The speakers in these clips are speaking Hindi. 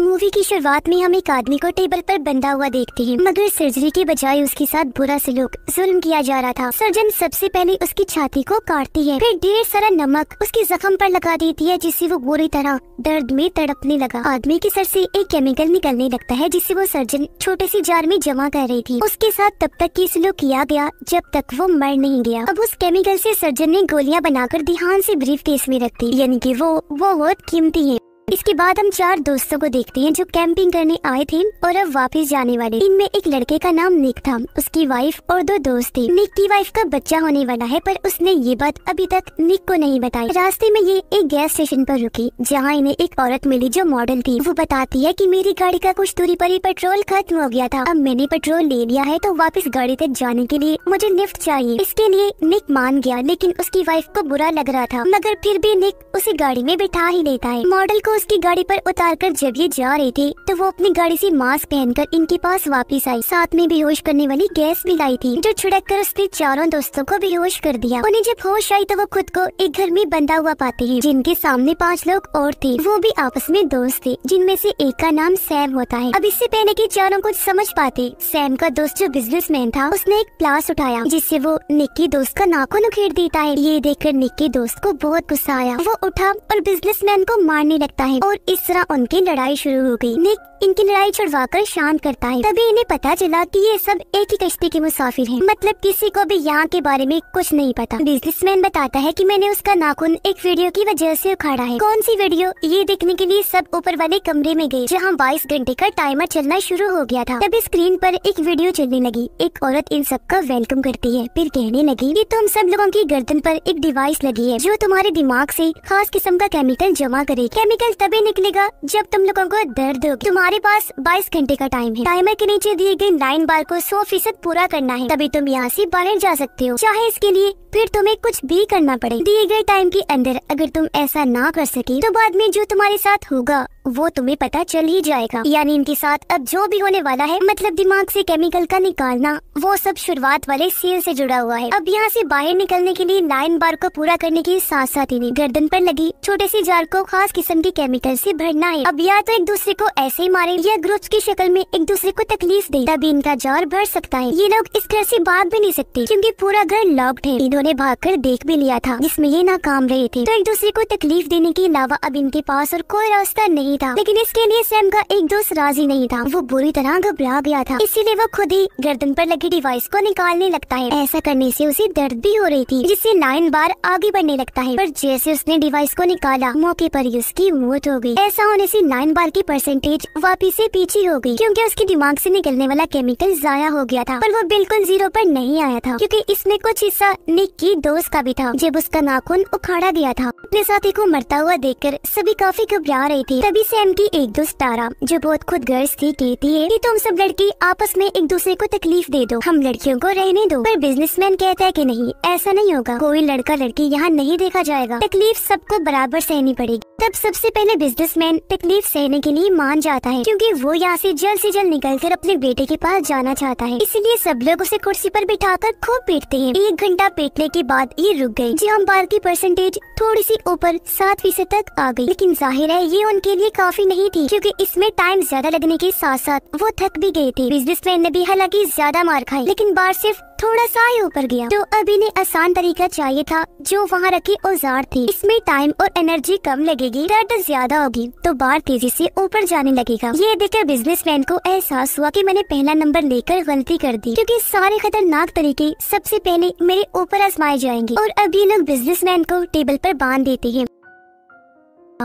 मूवी की शुरुआत में हम एक आदमी को टेबल पर बंधा हुआ देखते हैं मगर सर्जरी के बजाय उसके साथ बुरा सलूक जुल्म किया जा रहा था सर्जन सबसे पहले उसकी छाती को काटती है फिर ढेर सारा नमक उसके जख्म पर लगा देती है जिससे वो बुरी तरह दर्द में तड़पने लगा आदमी के सर से एक केमिकल निकलने लगता है जिसे वो सर्जन छोटे सी जार में जमा कर रही थी उसके साथ तब तक की सलूक किया गया जब तक वो मर नहीं गया अब उस केमिकल से सर्जन ने गोलियां बनाकर ध्यान से ब्रीफ केस में रखती यानी कि वो वो बहुत कीमती है इसके बाद हम चार दोस्तों को देखते हैं जो कैंपिंग करने आए थे और अब वापस जाने वाले इनमें एक लड़के का नाम निक था उसकी वाइफ और दो दोस्त थे निक की वाइफ का बच्चा होने वाला है पर उसने ये बात अभी तक निक को नहीं बताई रास्ते में ये एक गैस स्टेशन पर रुकी जहाँ इन्हें एक औरत मिली जो मॉडल थी वो बताती है की मेरी गाड़ी का कुछ दूरी पर ही पेट्रोल खत्म हो गया था अब मैंने पेट्रोल ले लिया है तो वापिस गाड़ी तक जाने के लिए मुझे लिफ्ट चाहिए इसके लिए निक मान गया लेकिन उसकी वाइफ को बुरा लग रहा था मगर फिर भी निक उसे गाड़ी में बिठा ही लेता है मॉडल को उसकी गाड़ी पर उतारकर जब ये जा रहे थे तो वो अपनी गाड़ी से मास्क पहनकर इनके पास वापस आई साथ में बेहोश करने वाली गैस भी लाई थी जो छिड़क कर उसने चारों दोस्तों को बेहोश कर दिया उन्हें जब होश आई तो वो खुद को एक घर में बंधा हुआ पाते है जिनके सामने पाँच लोग और थे वो भी आपस में दोस्त थे जिनमें से एक का नाम सैम होता है अब इससे पहले के चारों कुछ समझ पाते सैम का दोस्त जो मैन था उसने एक प्लास उठाया जिससे वो निक्की दोस्त का नाखून उखेड़ देता है ये देखकर निक्की दोस्त को बहुत गुस्सा आया वो उठा और बिजनेसमैन को मारने लगता है है और इस तरह उनकी लड़ाई शुरू हो गई निक इनकी लड़ाई छुड़वा कर शांत करता है तभी इन्हें पता चला कि ये सब एक ही कश्ती के मुसाफिर हैं मतलब किसी को भी यहाँ के बारे में कुछ नहीं पता बिजनेसमैन बताता है कि मैंने उसका नाखून एक वीडियो की वजह से उखाड़ा है कौन सी वीडियो ये देखने के लिए सब ऊपर वाले कमरे में गए जहाँ बाईस घंटे का टाइमर चलना शुरू हो गया था तभी स्क्रीन पर एक वीडियो चलने लगी एक औरत इन सब का वेलकम करती है फिर कहने लगी की तुम सब लोगों की गर्दन पर एक डिवाइस लगी है जो तुम्हारे दिमाग ऐसी खास किस्म का केमिकल जमा करे केमिकल तभी निकलेगा जब तुम लोगों को दर्द होगा तुम्हारे पास 22 घंटे का टाइम है टाइमर के नीचे दिए गए लाइन बार को 100 फीसद पूरा करना है तभी तुम यहाँ से बाहर जा सकते हो चाहे इसके लिए फिर तुम्हें कुछ भी करना पड़े दिए गए टाइम के अंदर अगर तुम ऐसा ना कर सके तो बाद में जो तुम्हारे साथ होगा वो तुम्हें पता चल ही जाएगा यानी इनके साथ अब जो भी होने वाला है मतलब दिमाग से केमिकल का निकालना वो सब शुरुआत वाले सील से जुड़ा हुआ है अब यहाँ से बाहर निकलने के लिए लाइन बार को पूरा करने के साथ साथ इन्हें गर्दन पर लगी छोटे सी जार को खास किस्म के केमिकल से भरना है अब या तो एक दूसरे को ऐसे ही मारे या ग्रुप की शक्ल में एक दूसरे को तकलीफ दे तभी इनका जार भर सकता है ये लोग इस घर ऐसी भाग भी नहीं सकते क्यूँकी पूरा घर लॉक्ड है इन्होंने भाग कर देख भी लिया था जिसमे ये नाकाम रहे थे तो एक दूसरे को तकलीफ देने के अलावा अब इनके पास और कोई रास्ता नहीं ही था लेकिन इसके लिए सैम का एक दोस्त राजी नहीं था वो बुरी तरह घबरा गया था इसीलिए वो खुद ही गर्दन पर लगी डिवाइस को निकालने लगता है ऐसा करने से उसे दर्द भी हो रही थी जिससे नाइन बार आगे बढ़ने लगता है पर जैसे उसने डिवाइस को निकाला मौके पर ही उसकी मौत हो गई ऐसा होने से नाइन बार की परसेंटेज वापिस से पीछे हो गई क्योंकि उसके दिमाग से निकलने वाला केमिकल जाया हो गया था पर वो बिल्कुल जीरो पर नहीं आया था क्योंकि इसमें कुछ हिस्सा निक की दोस्त का भी था जब उसका नाखून उखाड़ा गया था अपने साथी को मरता हुआ देखकर सभी काफी घबरा रही थी तभी भी सैम की एक दोस्त तारा जो बहुत खुद गर्ज थी कहती है कि तुम सब लड़की आपस में एक दूसरे को तकलीफ दे दो हम लड़कियों को रहने दो पर बिजनेसमैन कहता है कि नहीं ऐसा नहीं होगा कोई लड़का लड़की यहाँ नहीं देखा जाएगा तकलीफ सबको बराबर सहनी पड़ेगी तब सबसे पहले बिजनेसमैन तकलीफ सहने के लिए मान जाता है क्योंकि वो यहाँ से जल्द से जल्द निकल कर अपने बेटे के पास जाना चाहता है इसलिए सब लोग उसे कुर्सी पर बिठाकर खूब पीटते हैं एक घंटा पीटने के बाद ये रुक गयी हम बाल की परसेंटेज थोड़ी सी ऊपर सात फीसद तक आ गई लेकिन जाहिर है ये उनके लिए भी काफी नहीं थी क्योंकि इसमें टाइम ज्यादा लगने के साथ साथ वो थक भी थे बिजनेस मैन ने भी हालांकि ज्यादा मार खाई लेकिन बार सिर्फ थोड़ा सा ही ऊपर गया तो अभी ने आसान तरीका चाहिए था जो वहाँ रखी औजार थी इसमें टाइम और एनर्जी कम लगेगी दर्द ज्यादा होगी तो बार तेजी से ऊपर जाने लगेगा ये देखकर बिजनेसमैन को एहसास हुआ कि मैंने पहला नंबर लेकर गलती कर दी क्योंकि सारे खतरनाक तरीके सबसे पहले मेरे ऊपर आजमाए जाएंगे और अभी लोग लोग मैन को टेबल पर बांध देते हैं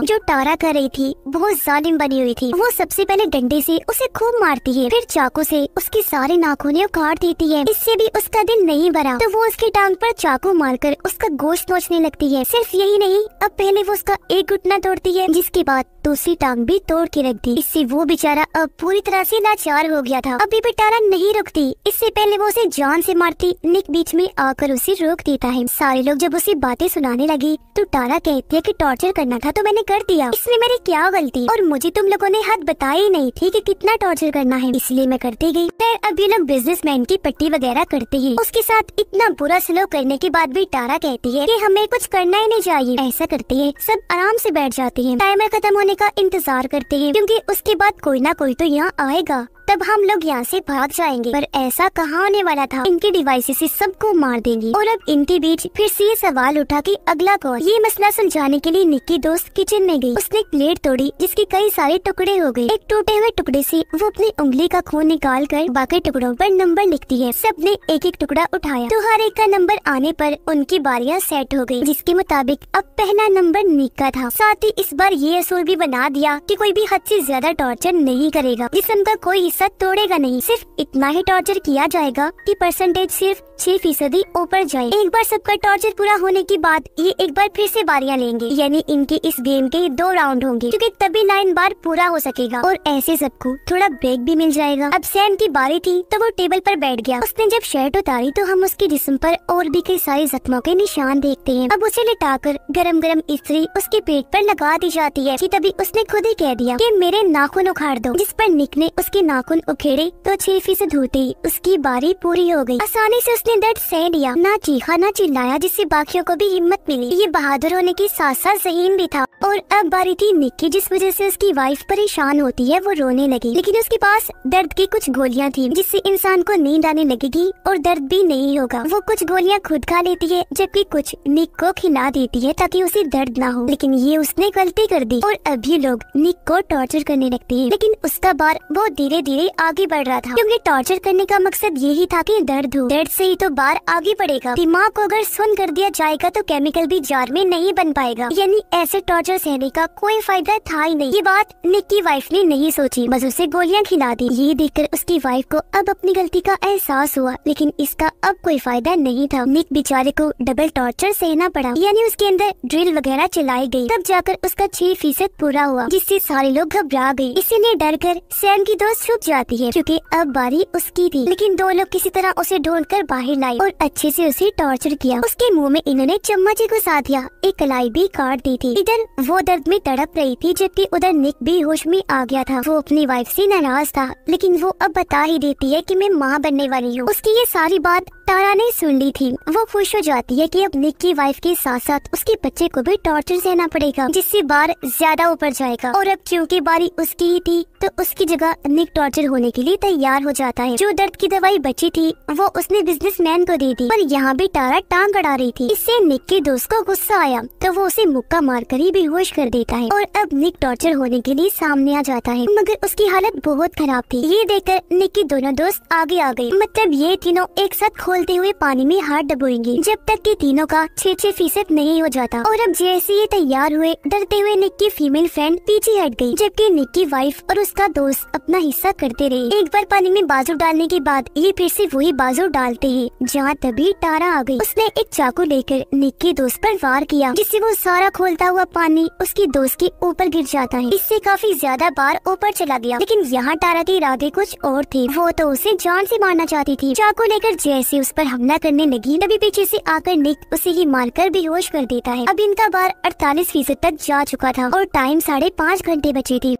जो टारा कर रही थी बहुत जालिम बनी हुई थी वो सबसे पहले डंडे से उसे खूब मारती है फिर चाकू से उसकी सारी नाखूनियों काट देती है इससे भी उसका दिल नहीं भरा तो वो उसकी टांग पर चाकू मारकर उसका गोश्त नोचने लगती है सिर्फ यही नहीं अब पहले वो उसका एक घुटना तोड़ती है जिसके बाद दूसरी टांग भी तोड़ के रख दी इससे वो बेचारा अब पूरी तरह से लाचार हो गया था अभी भी बेटारा नहीं रुकती इससे पहले वो उसे जान से मारती निक बीच में आकर उसे रोक देता है सारे लोग जब उसे बातें सुनाने लगी तो टारा कहती है कि टॉर्चर करना था तो मैंने कर दिया इसमें मेरी क्या गलती और मुझे तुम लोगों ने हद बताया ही नहीं थी कि कितना टॉर्चर करना है इसलिए मैं करती गई खैर अब ये लोग बिजनेसमैन की पट्टी वगैरह करते हैं उसके साथ इतना बुरा स्लो करने के बाद भी टारा कहती है की हमें कुछ करना ही नहीं चाहिए ऐसा करती है सब आराम ऐसी बैठ जाती है टाइमर खत्म होने का इंतजार करते हैं क्योंकि उसके बाद कोई ना कोई तो यहाँ आएगा तब हम लोग यहाँ से भाग जाएंगे पर ऐसा कहाँ होने वाला था इनकी डिवाइस से सबको मार देंगी और अब इनके बीच फिर से सवाल उठा कि अगला कौन ये मसला समझाने के लिए निक्की दोस्त किचन में गई उसने प्लेट तोड़ी जिसके कई सारे टुकड़े हो गए एक टूटे हुए टुकड़े ऐसी वो अपनी उंगली का खून निकाल कर बाकी टुकड़ो आरोप नंबर लिखती है सबने एक एक टुकड़ा उठाया तो हर एक का नंबर आने पर उनकी बारियां सेट हो गई जिसके मुताबिक अब पहला नंबर निक था साथ ही इस बार ये असूल भी बना दिया कि कोई भी हद से ज्यादा टॉर्चर नहीं करेगा जिसम का कोई सच तोड़ेगा नहीं सिर्फ इतना ही टॉर्चर किया जाएगा कि परसेंटेज सिर्फ छह फीसदी ऊपर जाए एक बार सबका टॉर्चर पूरा होने के बाद ये एक बार फिर से बारियां लेंगे यानी इनके इस गेम के दो राउंड होंगे क्योंकि तभी नाइन बार पूरा हो सकेगा और ऐसे सबको थोड़ा ब्रेक भी मिल जाएगा अब सैम की बारी थी तो वो टेबल पर बैठ गया उसने जब शर्ट उतारी तो हम उसके जिस्म पर और भी कई सारे जख्मों के निशान देखते हैं अब उसे लिटा कर गरम गरम स्त्री उसके पेट पर लगा दी जाती है कि तभी उसने खुद ही कह दिया कि मेरे नाखून उखाड़ दो जिस पर निक ने उसके नाक नाखून उखेड़े तो छह फीसद धोते उसकी बारी पूरी हो गई। आसानी से उसने दर्द सह लिया ना चीखा ना चिल्लाया जिससे बाकियों को भी हिम्मत मिली ये बहादुर होने के साथ साथ जहीन भी था और अब बारी थी निक्की जिस वजह से उसकी वाइफ परेशान होती है वो रोने लगी लेकिन उसके पास दर्द की कुछ गोलियाँ थी जिससे इंसान को नींद आने लगेगी और दर्द भी नहीं होगा वो कुछ गोलियाँ खुद खा लेती है जबकि कुछ निक को खिला देती है ताकि उसे दर्द ना हो लेकिन ये उसने गलती कर दी और अभी लोग निक को टॉर्चर करने लगते है लेकिन उसका बार बहुत धीरे धीरे धीरे आगे बढ़ रहा था क्योंकि टॉर्चर करने का मकसद यही था कि दर्द हो दर्द से ही तो बार आगे बढ़ेगा दिमाग को अगर सुन कर दिया जाएगा तो केमिकल भी जार में नहीं बन पाएगा यानी ऐसे टॉर्चर सहने का कोई फायदा था ही नहीं ये बात निक की वाइफ ने नहीं सोची बस उसे गोलियाँ खिला दी ये कर उसकी वाइफ को अब अपनी गलती का एहसास हुआ लेकिन इसका अब कोई फायदा नहीं था निक बेचारे को डबल टॉर्चर सहना पड़ा यानी उसके अंदर ड्रिल वगैरह चलाई गयी तब जाकर उसका छह फीसद पूरा हुआ जिससे सारे लोग घबरा गए इसीलिए डर कर सैम की दोस्त छुप जाती है क्योंकि अब बारी उसकी थी लेकिन दो लोग किसी तरह उसे ढूंढ कर बाहर लाए और अच्छे से उसे टॉर्चर किया उसके मुंह में इन्होंने चम्मच ही घुसा दिया एक कलाई भी काट दी थी इधर वो दर्द में तड़प रही थी जबकि उधर निक भी होश में आ गया था वो अपनी वाइफ से नाराज था लेकिन वो अब बता ही देती है की मैं माँ बनने वाली हूँ उसकी ये सारी बात तारा ने सुन ली थी वो खुश हो जाती है कि अब निक की वाइफ के साथ साथ उसके बच्चे को भी टॉर्चर सहना पड़ेगा जिससे बार ज्यादा ऊपर जाएगा और अब क्योंकि बारी उसकी ही थी तो उसकी जगह निक टॉर्चर होने के लिए तैयार हो जाता है जो दर्द की दवाई बची थी वो उसने मैन को दे दी पर यहाँ भी तारा टांग अड़ा रही थी इससे निक के दोस्त को गुस्सा आया तो वो उसे मुक्का मार कर ही बेहोश कर देता है और अब निक टॉर्चर होने के लिए सामने आ जाता है मगर उसकी हालत बहुत खराब थी ये देखकर निक के दोनों दोस्त आगे आ गए मतलब ये तीनों एक साथ बोलते हुए पानी में हाथ डबोएंगी जब तक कि तीनों का छह छह फीसद नहीं हो जाता और अब जैसे ये तैयार हुए डरते हुए निक की फीमेल फ्रेंड पीछे हट गई जबकि निक की वाइफ और उसका दोस्त अपना हिस्सा करते रहे एक बार पानी में बाजू डालने के बाद ये फिर से वही बाजू डालते है जहाँ तभी टारा आ गई उसने एक चाकू लेकर निक के दोस्त आरोप वार किया जिससे वो सारा खोलता हुआ पानी उसके दोस्त के ऊपर गिर जाता है इससे काफी ज्यादा बार ऊपर चला गया लेकिन यहाँ टारा के इरादे कुछ और थे वो तो उसे जान से मारना चाहती थी चाकू लेकर जैसे उस पर हमला करने लगी तभी पीछे से आकर निक उसे ही मारकर बेहोश कर देता है अब इनका बार अड़तालीस फीसद तक जा चुका था और टाइम साढ़े पाँच घंटे बचे थी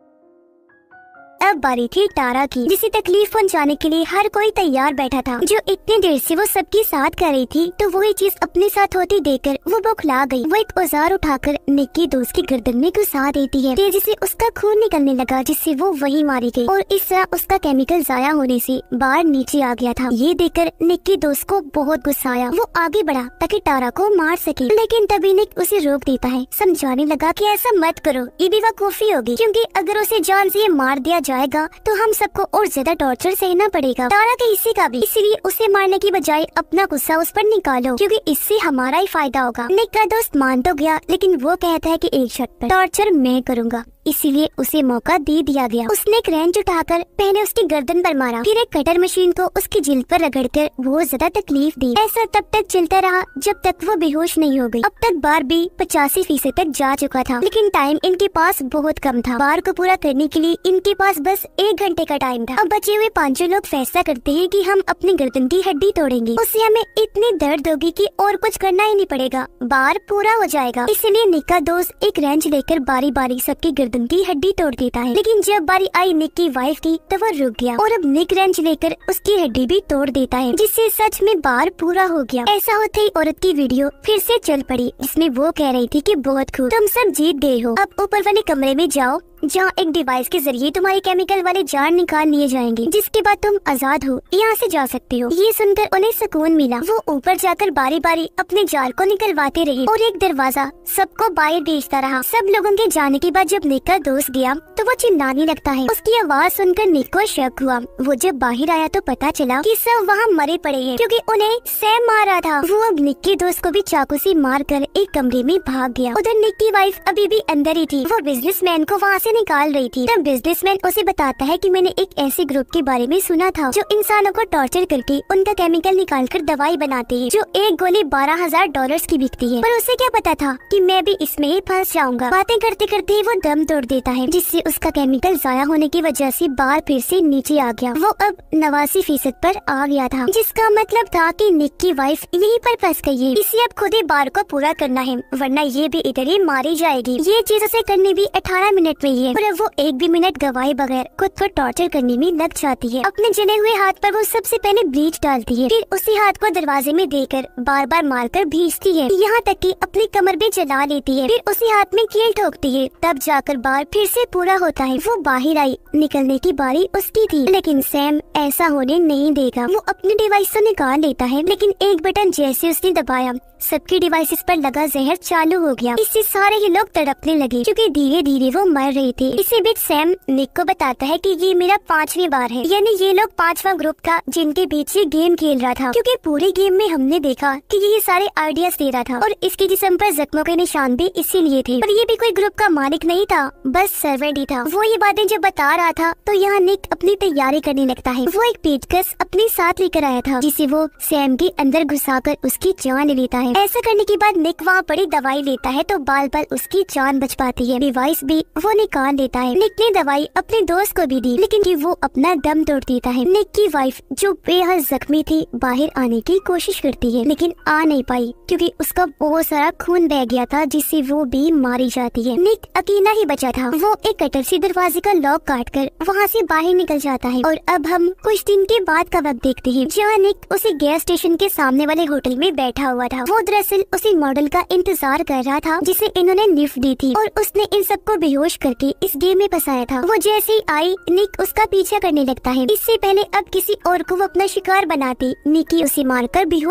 अब बारी थी टारा की जिसे तकलीफ पहुंचाने के लिए हर कोई तैयार बैठा था जो इतनी देर से वो सबके साथ कर रही थी तो वही चीज अपने साथ होती देखकर वो बौखला गई वो एक औजार उठाकर निक्की दोस्त की गर्दन में घुसा देती है तेजी से उसका खून निकलने लगा जिससे वो वही मारी गई और इस तरह उसका केमिकल जाया होने से बाढ़ नीचे आ गया था ये देखकर निक्की दोस्त को बहुत गुस्सा आया वो आगे बढ़ा ताकि टारा को मार सके लेकिन तभी निक उसे रोक देता है समझाने लगा की ऐसा मत करो ये भी बेवकूफी होगी क्यूँकी अगर उसे जान से मार दिया जाएगा तो हम सबको और ज्यादा टॉर्चर सहना पड़ेगा तारा के हिस्से का भी इसलिए उसे मारने की बजाय अपना गुस्सा उस पर निकालो क्योंकि इससे हमारा ही फायदा होगा निक का दोस्त मान तो गया लेकिन वो कहता है कि एक शर्त पर टॉर्चर मैं करूँगा इसीलिए उसे मौका दे दिया गया उसने एक उठा उठाकर पहले उसकी गर्दन पर मारा फिर एक कटर मशीन को उसकी जिल्द पर रगड़कर वो ज्यादा तकलीफ दी ऐसा तब तक चलता रहा जब तक वो बेहोश नहीं हो गई अब तक बार भी पचासी फीसद तक जा चुका था लेकिन टाइम इनके पास बहुत कम था बार को पूरा करने के लिए इनके पास बस एक घंटे का टाइम था अब बचे हुए पाँचों लोग फैसला करते हैं कि हम अपनी गर्दन की हड्डी तोड़ेंगे उससे हमें इतनी दर्द होगी कि और कुछ करना ही नहीं पड़ेगा बार पूरा हो जाएगा इसलिए निका दोस्त एक रेंच लेकर बारी बारी सबकी गर्दन उनकी की हड्डी तोड़ देता है लेकिन जब बारी आई निक की वाइफ की तो वह रुक गया और अब निक रेंच लेकर उसकी हड्डी भी तोड़ देता है जिससे सच में बार पूरा हो गया ऐसा होते ही औरत की वीडियो फिर से चल पड़ी जिसमें वो कह रही थी कि बहुत खूब तुम सब जीत गए हो अब ऊपर वाले कमरे में जाओ जहाँ एक डिवाइस के जरिए तुम्हारे केमिकल वाले जार निकाल लिए जाएंगे जिसके बाद तुम आजाद हो यहाँ से जा सकते हो ये सुनकर उन्हें सुकून मिला वो ऊपर जाकर बारी बारी अपने जार को निकलवाते रहे और एक दरवाजा सबको बाहर भेजता रहा सब लोगों के जाने के बाद जब निक का दोस्त गया तो वो चिल्लाने लगता है उसकी आवाज सुनकर निक को शक हुआ वो जब बाहर आया तो पता चला की सब वहाँ मरे पड़े है क्यूँकी उन्हें सैम मार रहा था वो अब निक के दोस्त को भी चाकू ऐसी मार कर एक कमरे में भाग गया उधर निक की वाइफ अभी भी अंदर ही थी वो मैन को वहाँ पैसे निकाल रही थी तब बिजनेसमैन उसे बताता है कि मैंने एक ऐसे ग्रुप के बारे में सुना था जो इंसानों को टॉर्चर करके उनका केमिकल निकाल कर दवाई बनाते हैं जो एक गोली बारह हजार डॉलर की बिकती है पर उसे क्या पता था कि मैं भी इसमें ही फंस जाऊंगा बातें करते करते ही वो दम तोड़ देता है जिससे उसका केमिकल जाया होने की वजह से बार फिर से नीचे आ गया वो अब नवासी फीसद पर आ गया था जिसका मतलब था कि निक की वाइफ यहीं पर फंस गई है इसे अब खुद ही बार को पूरा करना है वरना ये भी इधर ही मारी जाएगी ये चीज उसे करने भी अठारह मिनट में है और अब वो एक भी मिनट गवाए बगैर खुद को टॉर्चर करने में लग जाती है अपने जले हुए हाथ पर वो सबसे पहले ब्लीच डालती है फिर उसी हाथ को दरवाजे में देकर बार बार मार कर भेजती है यहाँ तक कि अपनी कमर भी जला लेती है फिर उसी हाथ में कील ठोकती है तब जाकर बार फिर से पूरा होता है वो बाहर आई निकलने की बारी उसकी थी लेकिन सैम ऐसा होने नहीं देगा वो अपने डिवाइस से निकाल लेता है लेकिन एक बटन जैसे उसने दबाया सबकी डिवाइसेस पर लगा जहर चालू हो गया इससे सारे ही लोग तड़पने लगे क्योंकि धीरे धीरे वो मर रहे थे इसी बीच सैम निक को बताता है कि ये मेरा पांचवी बार है यानी ये लोग पांचवा ग्रुप था जिनके बीच ये गेम खेल रहा था क्योंकि पूरे गेम में हमने देखा कि ये सारे आइडियाज दे रहा था और इसके जिसम पर जख्मों के निशान भी इसीलिए थे और ये भी कोई ग्रुप का मालिक नहीं था बस सर्वेंट ही था वो ये बातें जब बता रहा था तो यहाँ निक अपनी तैयारी करने लगता है वो एक पेटकस अपने साथ लेकर आया था जिसे वो सैम के अंदर घुसा उसकी जान लेता है है ऐसा करने के बाद निक वहाँ बड़ी दवाई लेता है तो बाल बाल उसकी जान बच पाती है डिवाइस भी वो निकाल देता है निक ने दवाई अपने दोस्त को भी दी लेकिन वो अपना दम तोड़ देता है निक की वाइफ जो बेहद जख्मी थी बाहर आने की कोशिश करती है लेकिन आ नहीं पाई क्योंकि उसका बहुत सारा खून बह गया था जिससे वो भी मारी जाती है निक अकेला ही बचा था वो एक कटर से दरवाजे का लॉक काट कर वहाँ से बाहर निकल जाता है और अब हम कुछ दिन के बाद का वक्त देखते हैं जहाँ निक उसे गैस स्टेशन के सामने वाले होटल में बैठा हुआ था वो वो दरअसल उसी मॉडल का इंतजार कर रहा था जिसे इन्होंने निफ्ट दी थी और उसने इन सबको बेहोश करके इस गेम में फंसाया था वो जैसे ही आई निक उसका पीछा करने लगता है इससे पहले अब किसी और को वो अपना शिकार बनाती निकी उसे मारकर बेहोश